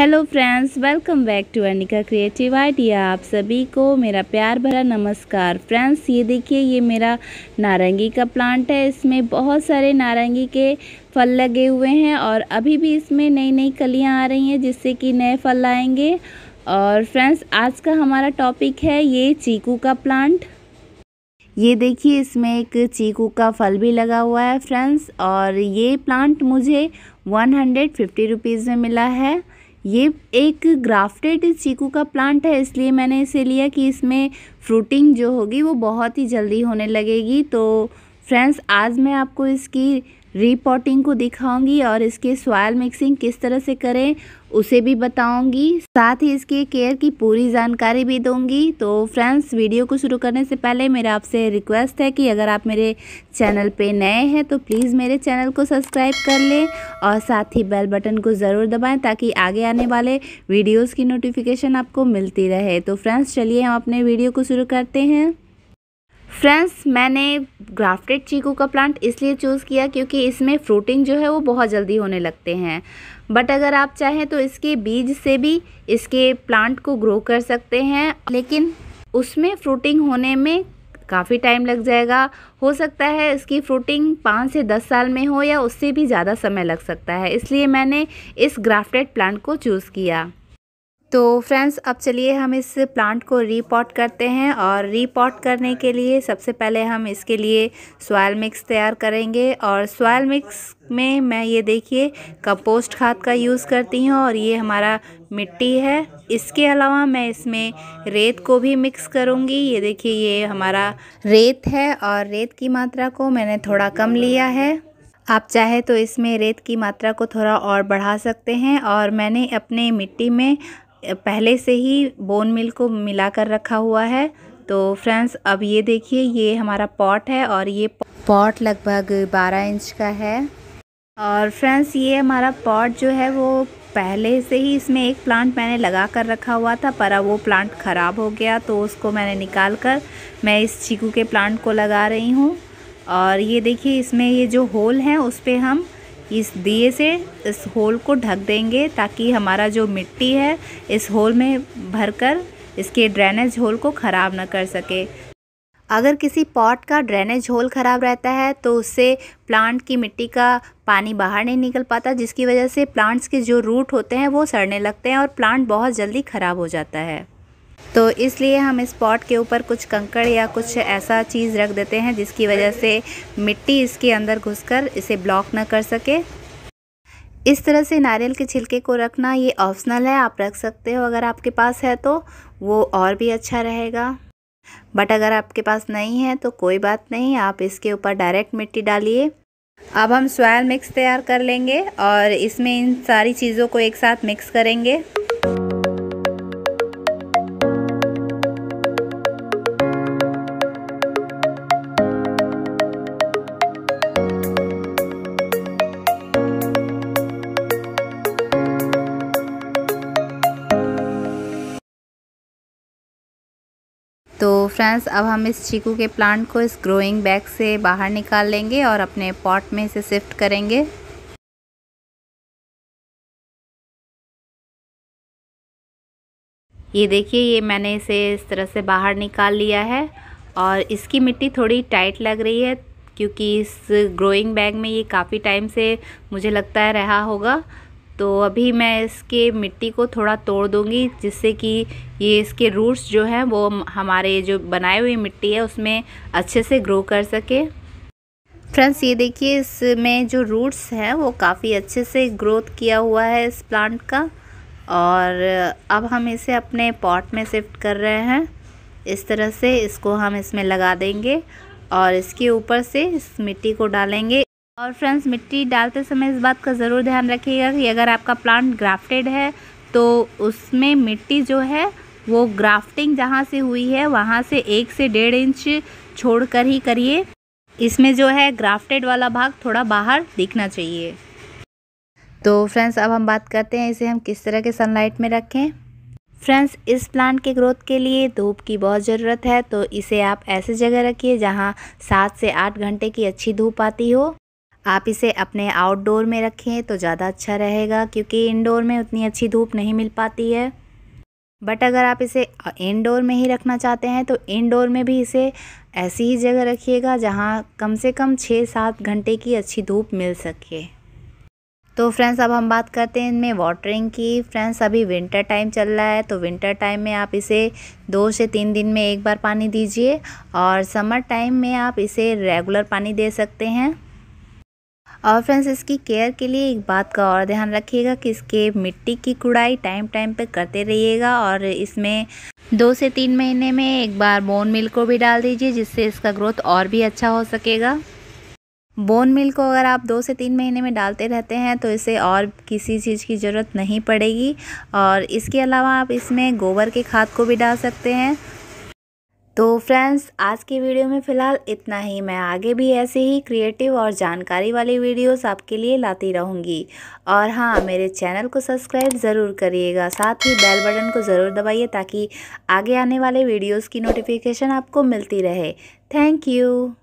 hello friends welcome back to Anika creative idea आप सभी को मेरा प्यार भरा नमस्कार फ्रेंड्स ये देखिए ये मेरा नारंगी का प्लांट है इसमें बहुत सारे नारंगी के फल लगे हुए हैं और अभी भी इसमें नई नई कलियां आ रही हैं जिससे कि नए फल आएंगे और फ्रेंड्स आज का हमारा टॉपिक है ये चीकू का प्लांट ये देखिए इसमें एक चीकू का फल भी लगा हुआ है फ्रेंड्स और ये प्लांट मुझे वन हंड्रेड फिफ्टी रुपीज़ में मिला है ये एक ग्राफ्टेड चीकू का प्लांट है इसलिए मैंने इसे लिया कि इसमें फ्रूटिंग जो होगी वो बहुत ही जल्दी होने लगेगी तो फ्रेंड्स आज मैं आपको इसकी रिपोर्टिंग को दिखाऊंगी और इसके सॉयल मिक्सिंग किस तरह से करें उसे भी बताऊंगी साथ ही इसके केयर की पूरी जानकारी भी दूंगी तो फ्रेंड्स वीडियो को शुरू करने से पहले मेरा आपसे रिक्वेस्ट है कि अगर आप मेरे चैनल पे नए हैं तो प्लीज़ मेरे चैनल को सब्सक्राइब कर लें और साथ ही बेल बटन को ज़रूर दबाएँ ताकि आगे आने वाले वीडियोज़ की नोटिफिकेशन आपको मिलती रहे तो फ्रेंड्स चलिए हम अपने वीडियो को शुरू करते हैं फ्रेंड्स मैंने ग्राफ्टेड चीकू का प्लांट इसलिए चूज़ किया क्योंकि इसमें फ्रूटिंग जो है वो बहुत जल्दी होने लगते हैं बट अगर आप चाहें तो इसके बीज से भी इसके प्लांट को ग्रो कर सकते हैं लेकिन उसमें फ्रूटिंग होने में काफ़ी टाइम लग जाएगा हो सकता है इसकी फ्रूटिंग पाँच से दस साल में हो या उससे भी ज़्यादा समय लग सकता है इसलिए मैंने इस ग्राफ्टेड प्लांट को चूज़ किया तो फ्रेंड्स अब चलिए हम इस प्लांट को रीपॉट करते हैं और रीपॉट करने के लिए सबसे पहले हम इसके लिए सॉयल मिक्स तैयार करेंगे और सॉयल मिक्स में मैं ये देखिए कंपोस्ट खाद का यूज़ करती हूँ और ये हमारा मिट्टी है इसके अलावा मैं इसमें रेत को भी मिक्स करूँगी ये देखिए ये हमारा रेत है और रेत की मात्रा को मैंने थोड़ा कम लिया है आप चाहे तो इसमें रेत की मात्रा को थोड़ा और बढ़ा सकते हैं और मैंने अपने मिट्टी में पहले से ही बोन मिल को मिला कर रखा हुआ है तो फ्रेंड्स अब ये देखिए ये हमारा पॉट है और ये पॉट लगभग 12 इंच का है और फ्रेंड्स ये हमारा पॉट जो है वो पहले से ही इसमें एक प्लांट मैंने लगा कर रखा हुआ था पर अब वो प्लांट ख़राब हो गया तो उसको मैंने निकाल कर मैं इस चीकू के प्लांट को लगा रही हूँ और ये देखिए इसमें ये जो होल हैं उस पर हम इस दिए से इस होल को ढक देंगे ताकि हमारा जो मिट्टी है इस होल में भरकर इसके ड्रेनेज होल को ख़राब ना कर सके अगर किसी पॉट का ड्रेनेज होल ख़राब रहता है तो उससे प्लांट की मिट्टी का पानी बाहर नहीं निकल पाता जिसकी वजह से प्लांट्स के जो रूट होते हैं वो सड़ने लगते हैं और प्लांट बहुत जल्दी ख़राब हो जाता है तो इसलिए हम इस पॉट के ऊपर कुछ कंकड़ या कुछ ऐसा चीज़ रख देते हैं जिसकी वजह से मिट्टी इसके अंदर घुसकर इसे ब्लॉक ना कर सके इस तरह से नारियल के छिलके को रखना ये ऑप्शनल है आप रख सकते हो अगर आपके पास है तो वो और भी अच्छा रहेगा बट अगर आपके पास नहीं है तो कोई बात नहीं आप इसके ऊपर डायरेक्ट मिट्टी डालिए अब हम सोयल मिक्स तैयार कर लेंगे और इसमें इन सारी चीज़ों को एक साथ मिक्स करेंगे तो फ्रेंड्स अब हम इस चीकू के प्लांट को इस ग्रोइंग बैग से बाहर निकाल लेंगे और अपने पॉट में इसे शिफ्ट करेंगे ये देखिए ये मैंने इसे इस तरह से बाहर निकाल लिया है और इसकी मिट्टी थोड़ी टाइट लग रही है क्योंकि इस ग्रोइंग बैग में ये काफ़ी टाइम से मुझे लगता है रहा होगा तो अभी मैं इसके मिट्टी को थोड़ा तोड़ दूँगी जिससे कि ये इसके रूट्स जो हैं वो हमारे जो बनाए हुए मिट्टी है उसमें अच्छे से ग्रो कर सके फ्रेंड्स ये देखिए इसमें जो रूट्स हैं वो काफ़ी अच्छे से ग्रोथ किया हुआ है इस प्लांट का और अब हम इसे अपने पॉट में शिफ्ट कर रहे हैं इस तरह से इसको हम इसमें लगा देंगे और इसके ऊपर से इस मिट्टी को डालेंगे और फ्रेंड्स मिट्टी डालते समय इस बात का ज़रूर ध्यान रखिएगा कि अगर आपका प्लांट ग्राफ्टेड है तो उसमें मिट्टी जो है वो ग्राफ्टिंग जहाँ से हुई है वहाँ से एक से डेढ़ इंच छोड़ कर ही करिए इसमें जो है ग्राफ्टेड वाला भाग थोड़ा बाहर दिखना चाहिए तो फ्रेंड्स अब हम बात करते हैं इसे हम किस तरह के सनलाइट में रखें फ्रेंड्स इस प्लांट के ग्रोथ के लिए धूप की बहुत ज़रूरत है तो इसे आप ऐसे जगह रखिए जहाँ सात से आठ घंटे की अच्छी धूप आती हो आप इसे अपने आउटडोर में रखें तो ज़्यादा अच्छा रहेगा क्योंकि इनडोर में उतनी अच्छी धूप नहीं मिल पाती है बट अगर आप इसे इनडोर में ही रखना चाहते हैं तो इनडोर में भी इसे ऐसी ही जगह रखिएगा जहाँ कम से कम छः सात घंटे की अच्छी धूप मिल सके तो फ्रेंड्स अब हम बात करते हैं इनमें वाटरिंग की फ्रेंड्स अभी विंटर टाइम चल रहा है तो विंटर टाइम में आप इसे दो से तीन दिन में एक बार पानी दीजिए और समर टाइम में आप इसे रेगुलर पानी दे सकते हैं और फ्रेंड्स इसकी केयर के लिए एक बात का और ध्यान रखिएगा कि इसके मिट्टी की कुड़ाई टाइम टाइम पे करते रहिएगा और इसमें दो से तीन महीने में एक बार बोन मिल को भी डाल दीजिए जिससे इसका ग्रोथ और भी अच्छा हो सकेगा बोन मिल को अगर आप दो से तीन महीने में डालते रहते हैं तो इसे और किसी चीज़ की ज़रूरत नहीं पड़ेगी और इसके अलावा आप इसमें गोबर के खाद को भी डाल सकते हैं तो फ्रेंड्स आज की वीडियो में फ़िलहाल इतना ही मैं आगे भी ऐसे ही क्रिएटिव और जानकारी वाली वीडियोस आपके लिए लाती रहूँगी और हाँ मेरे चैनल को सब्सक्राइब ज़रूर करिएगा साथ ही बेल बटन को ज़रूर दबाइए ताकि आगे आने वाले वीडियोस की नोटिफिकेशन आपको मिलती रहे थैंक यू